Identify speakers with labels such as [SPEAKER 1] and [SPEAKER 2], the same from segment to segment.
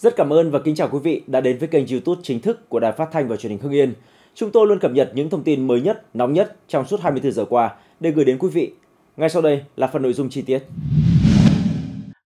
[SPEAKER 1] Rất cảm ơn và kính chào quý vị đã đến với kênh YouTube chính thức của Đài Phát thanh và Truyền hình Hưng Yên. Chúng tôi luôn cập nhật những thông tin mới nhất, nóng nhất trong suốt 24 giờ qua để gửi đến quý vị. Ngay sau đây là phần nội dung chi tiết.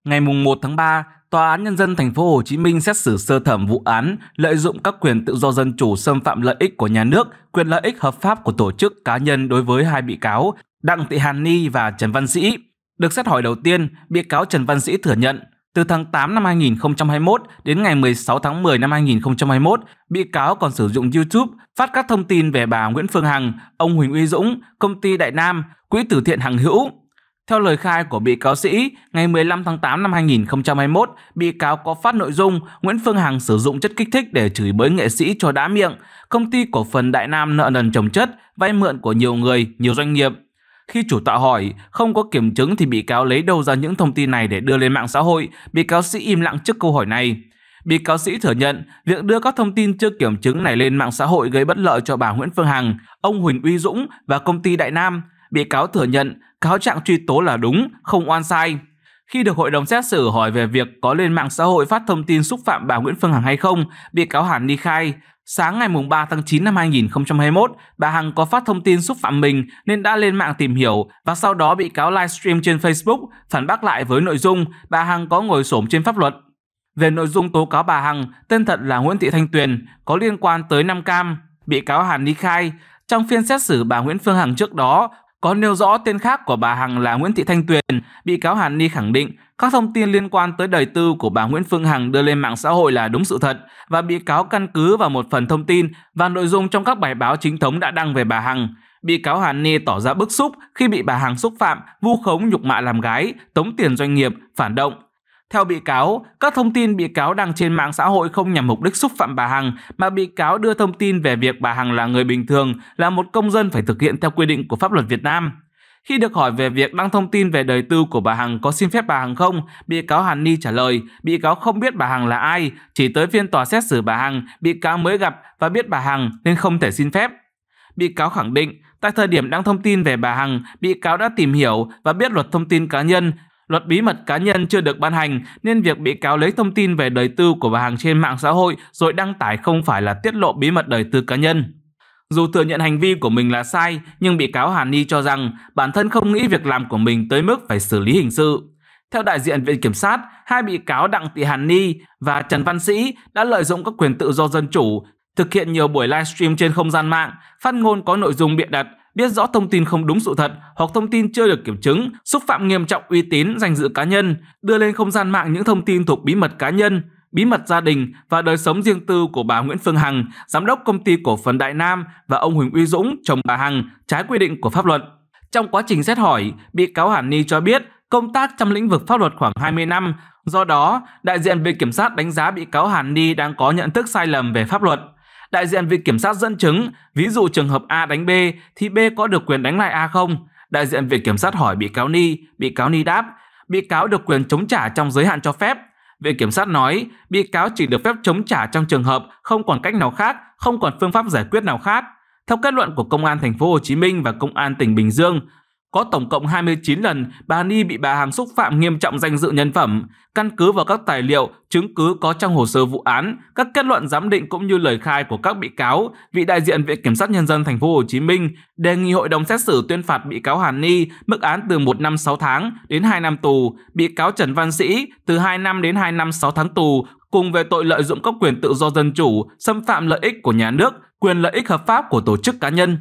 [SPEAKER 1] Ngày mùng 1 tháng 3, Tòa án nhân dân thành phố Hồ Chí Minh xét xử sơ thẩm vụ án lợi dụng các quyền tự do dân chủ xâm phạm lợi ích của nhà nước, quyền lợi ích hợp pháp của tổ chức cá nhân đối với hai bị cáo Đặng Thị Hàn Ni và Trần Văn Sĩ. Được xét hỏi đầu tiên, bị cáo Trần Văn Sĩ thừa nhận từ tháng 8 năm 2021 đến ngày 16 tháng 10 năm 2021, bị cáo còn sử dụng YouTube phát các thông tin về bà Nguyễn Phương Hằng, ông Huỳnh Uy Dũng, công ty Đại Nam, quỹ từ thiện Hằng Hữu. Theo lời khai của bị cáo Sĩ, ngày 15 tháng 8 năm 2021, bị cáo có phát nội dung Nguyễn Phương Hằng sử dụng chất kích thích để chửi bới nghệ sĩ cho đã miệng, công ty cổ phần Đại Nam nợ nần trồng chất, vay mượn của nhiều người, nhiều doanh nghiệp. Khi chủ tọa hỏi, không có kiểm chứng thì bị cáo lấy đâu ra những thông tin này để đưa lên mạng xã hội, bị cáo sĩ im lặng trước câu hỏi này. Bị cáo sĩ thừa nhận việc đưa các thông tin chưa kiểm chứng này lên mạng xã hội gây bất lợi cho bà Nguyễn Phương Hằng, ông Huỳnh Uy Dũng và công ty Đại Nam. Bị cáo thừa nhận cáo trạng truy tố là đúng, không oan sai. Khi được hội đồng xét xử hỏi về việc có lên mạng xã hội phát thông tin xúc phạm bà Nguyễn Phương Hằng hay không, bị cáo Hàn Ni khai, Sáng ngày 3 tháng 9 năm 2021, bà Hằng có phát thông tin xúc phạm mình nên đã lên mạng tìm hiểu và sau đó bị cáo livestream trên Facebook phản bác lại với nội dung bà Hằng có ngồi xổm trên pháp luật. Về nội dung tố cáo bà Hằng, tên thật là Nguyễn Thị Thanh Tuyền, có liên quan tới Nam Cam. Bị cáo Hàn Ni khai, trong phiên xét xử bà Nguyễn Phương Hằng trước đó có nêu rõ tên khác của bà Hằng là Nguyễn Thị Thanh Tuyền, bị cáo Hàn Ni khẳng định các thông tin liên quan tới đời tư của bà Nguyễn Phương Hằng đưa lên mạng xã hội là đúng sự thật và bị cáo căn cứ vào một phần thông tin và nội dung trong các bài báo chính thống đã đăng về bà Hằng. Bị cáo Hàn Ni tỏ ra bức xúc khi bị bà Hằng xúc phạm, vu khống nhục mạ làm gái, tống tiền doanh nghiệp, phản động, theo bị cáo, các thông tin bị cáo đăng trên mạng xã hội không nhằm mục đích xúc phạm bà Hằng, mà bị cáo đưa thông tin về việc bà Hằng là người bình thường, là một công dân phải thực hiện theo quy định của pháp luật Việt Nam. Khi được hỏi về việc đăng thông tin về đời tư của bà Hằng có xin phép bà Hằng không, bị cáo Hàn Ni trả lời, bị cáo không biết bà Hằng là ai, chỉ tới phiên tòa xét xử bà Hằng, bị cáo mới gặp và biết bà Hằng nên không thể xin phép. Bị cáo khẳng định, tại thời điểm đăng thông tin về bà Hằng, bị cáo đã tìm hiểu và biết luật thông tin cá nhân Luật bí mật cá nhân chưa được ban hành nên việc bị cáo lấy thông tin về đời tư của bà Hằng trên mạng xã hội rồi đăng tải không phải là tiết lộ bí mật đời tư cá nhân. Dù thừa nhận hành vi của mình là sai, nhưng bị cáo Hàn Ni cho rằng bản thân không nghĩ việc làm của mình tới mức phải xử lý hình sự. Theo đại diện Viện Kiểm sát, hai bị cáo Đặng Thị Hàn Ni và Trần Văn Sĩ đã lợi dụng các quyền tự do dân chủ, thực hiện nhiều buổi livestream trên không gian mạng, phát ngôn có nội dung bịa đặt biết rõ thông tin không đúng sự thật hoặc thông tin chưa được kiểm chứng, xúc phạm nghiêm trọng uy tín, danh dự cá nhân, đưa lên không gian mạng những thông tin thuộc bí mật cá nhân, bí mật gia đình và đời sống riêng tư của bà Nguyễn Phương Hằng, giám đốc công ty cổ phần Đại Nam và ông Huỳnh Uy Dũng, chồng bà Hằng, trái quy định của pháp luật. Trong quá trình xét hỏi, bị cáo Hàn Ni cho biết công tác trong lĩnh vực pháp luật khoảng 20 năm, do đó, đại diện viện kiểm sát đánh giá bị cáo Hàn Ni đang có nhận thức sai lầm về pháp luật đại diện viện kiểm sát dẫn chứng, ví dụ trường hợp A đánh B thì B có được quyền đánh lại A không? Đại diện viện kiểm sát hỏi bị cáo Ni, bị cáo Ni đáp, bị cáo được quyền chống trả trong giới hạn cho phép. Viện kiểm sát nói, bị cáo chỉ được phép chống trả trong trường hợp không còn cách nào khác, không còn phương pháp giải quyết nào khác. Theo kết luận của Công an thành phố Hồ Chí Minh và Công an tỉnh Bình Dương, có tổng cộng 29 lần bà Ni bị bà Hằng xúc phạm nghiêm trọng danh dự nhân phẩm. Căn cứ vào các tài liệu, chứng cứ có trong hồ sơ vụ án, các kết luận giám định cũng như lời khai của các bị cáo, vị đại diện Viện Kiểm sát Nhân dân Thành phố Hồ Chí Minh đề nghị hội đồng xét xử tuyên phạt bị cáo Hàn Ni mức án từ 1 năm 6 tháng đến 2 năm tù, bị cáo Trần Văn Sĩ từ 2 năm đến 2 năm 6 tháng tù cùng về tội lợi dụng các quyền tự do dân chủ, xâm phạm lợi ích của nhà nước, quyền lợi ích hợp pháp của tổ chức cá nhân.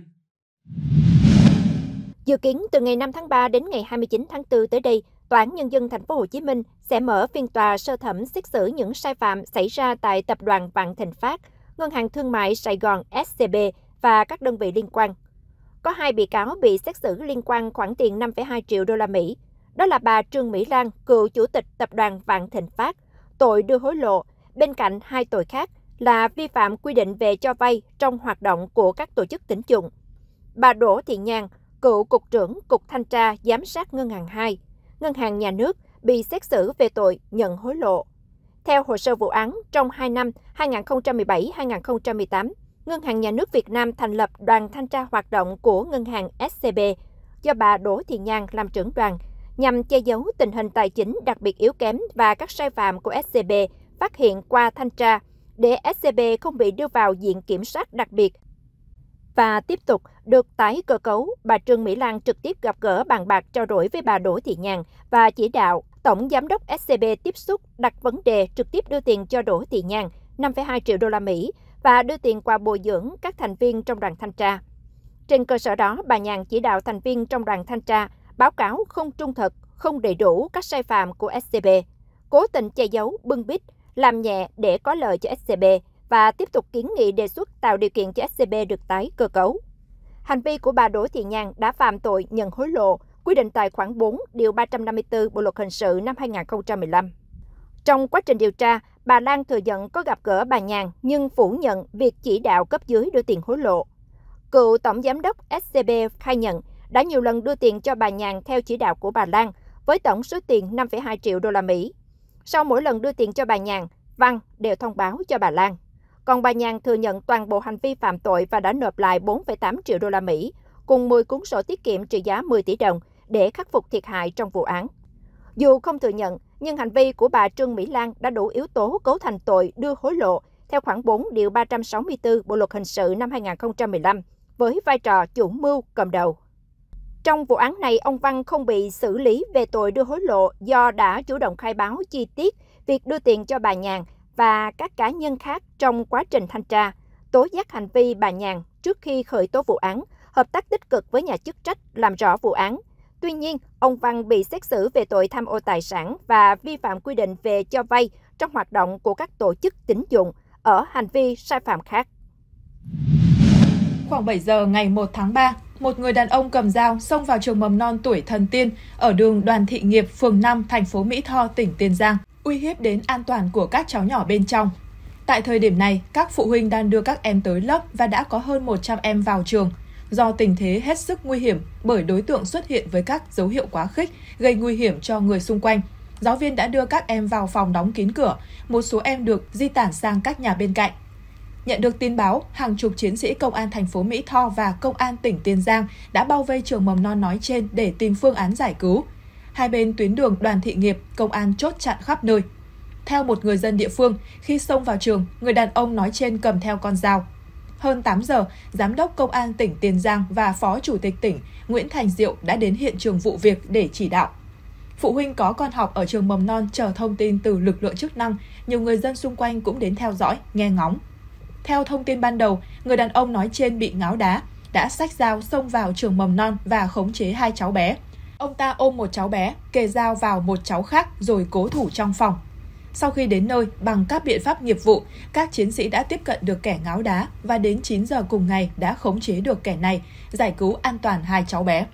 [SPEAKER 2] Dự kiến từ ngày 5 tháng 3 đến ngày 29 tháng 4 tới đây, Tòa án Nhân dân Thành phố Hồ Chí Minh sẽ mở phiên tòa sơ thẩm xét xử những sai phạm xảy ra tại Tập đoàn Vạn Thịnh Phát, Ngân hàng Thương mại Sài Gòn SCB và các đơn vị liên quan. Có hai bị cáo bị xét xử liên quan khoản tiền 5,2 triệu đô la Mỹ. Đó là bà Trương Mỹ Lan, cựu chủ tịch Tập đoàn Vạn Thịnh Phát, tội đưa hối lộ, bên cạnh hai tội khác là vi phạm quy định về cho vay trong hoạt động của các tổ chức tín dụng. Bà Đỗ Thị Nhàn, cựu Cục trưởng Cục Thanh tra Giám sát Ngân hàng 2, Ngân hàng Nhà nước bị xét xử về tội nhận hối lộ. Theo hồ sơ vụ án, trong 2 năm 2017-2018, Ngân hàng Nhà nước Việt Nam thành lập đoàn thanh tra hoạt động của Ngân hàng SCB do bà Đỗ Thị Nhàn làm trưởng đoàn nhằm che giấu tình hình tài chính đặc biệt yếu kém và các sai phạm của SCB phát hiện qua thanh tra để SCB không bị đưa vào diện kiểm soát đặc biệt và tiếp tục được tái cơ cấu, bà Trương Mỹ Lan trực tiếp gặp gỡ bàn bạc trao đổi với bà Đỗ Thị Nhàn và chỉ đạo Tổng Giám đốc SCB tiếp xúc đặt vấn đề trực tiếp đưa tiền cho Đỗ Thị Nhàn 5,2 triệu đô la Mỹ và đưa tiền qua bồi dưỡng các thành viên trong đoàn thanh tra. Trên cơ sở đó, bà Nhàn chỉ đạo thành viên trong đoàn thanh tra báo cáo không trung thực, không đầy đủ các sai phạm của SCB, cố tình che giấu, bưng bít, làm nhẹ để có lợi cho SCB, và tiếp tục kiến nghị đề xuất tạo điều kiện cho SCB được tái cơ cấu. Hành vi của bà Đỗ Thị Nhàn đã phạm tội nhận hối lộ, quy định tại khoản 4, điều 354 Bộ luật hình sự năm 2015. Trong quá trình điều tra, bà Lan thừa nhận có gặp gỡ bà Nhàn nhưng phủ nhận việc chỉ đạo cấp dưới đưa tiền hối lộ. Cựu tổng giám đốc SCB khai nhận đã nhiều lần đưa tiền cho bà Nhàn theo chỉ đạo của bà Lan với tổng số tiền 5,2 triệu đô la Mỹ. Sau mỗi lần đưa tiền cho bà Nhàn, Văn đều thông báo cho bà Lan. Còn bà Nhàn thừa nhận toàn bộ hành vi phạm tội và đã nộp lại 4,8 triệu đô la Mỹ, cùng 10 cuốn sổ tiết kiệm trị giá 10 tỷ đồng để khắc phục thiệt hại trong vụ án. Dù không thừa nhận, nhưng hành vi của bà Trương Mỹ Lan đã đủ yếu tố cấu thành tội đưa hối lộ theo khoảng 4 điều 364 Bộ luật hình sự năm 2015 với vai trò chủ mưu cầm đầu. Trong vụ án này, ông Văn không bị xử lý về tội đưa hối lộ do đã chủ động khai báo chi tiết việc đưa tiền cho bà Nhàn và các cá nhân khác trong quá trình thanh tra, tố giác hành vi bà Nhàn trước khi khởi tố vụ án, hợp tác tích cực với nhà chức trách làm rõ vụ án. Tuy nhiên, ông Văn bị xét xử về tội tham ô tài sản và vi phạm quy định về cho vay trong hoạt động của các tổ chức tín dụng ở hành vi sai phạm khác. Khoảng 7 giờ ngày 1 tháng
[SPEAKER 3] 3, một người đàn ông cầm dao xông vào trường mầm non tuổi Thần Tiên ở đường Đoàn Thị Nghiệp, phường 5, thành phố Mỹ Tho, tỉnh Tiền Giang uy hiếp đến an toàn của các cháu nhỏ bên trong. Tại thời điểm này, các phụ huynh đang đưa các em tới lớp và đã có hơn 100 em vào trường. Do tình thế hết sức nguy hiểm bởi đối tượng xuất hiện với các dấu hiệu quá khích, gây nguy hiểm cho người xung quanh. Giáo viên đã đưa các em vào phòng đóng kín cửa, một số em được di tản sang các nhà bên cạnh. Nhận được tin báo, hàng chục chiến sĩ công an thành phố Mỹ Tho và công an tỉnh Tiền Giang đã bao vây trường mầm non nói trên để tìm phương án giải cứu hai bên tuyến đường đoàn thị nghiệp, công an chốt chặn khắp nơi. Theo một người dân địa phương, khi xông vào trường, người đàn ông nói trên cầm theo con dao. Hơn 8 giờ, Giám đốc Công an tỉnh Tiền Giang và Phó Chủ tịch tỉnh Nguyễn Thành Diệu đã đến hiện trường vụ việc để chỉ đạo. Phụ huynh có con học ở trường mầm non chờ thông tin từ lực lượng chức năng, nhiều người dân xung quanh cũng đến theo dõi, nghe ngóng. Theo thông tin ban đầu, người đàn ông nói trên bị ngáo đá, đã sách dao xông vào trường mầm non và khống chế hai cháu bé. Ông ta ôm một cháu bé, kề dao vào một cháu khác rồi cố thủ trong phòng. Sau khi đến nơi, bằng các biện pháp nghiệp vụ, các chiến sĩ đã tiếp cận được kẻ ngáo đá và đến 9 giờ cùng ngày đã khống chế được kẻ này, giải cứu an toàn hai cháu bé.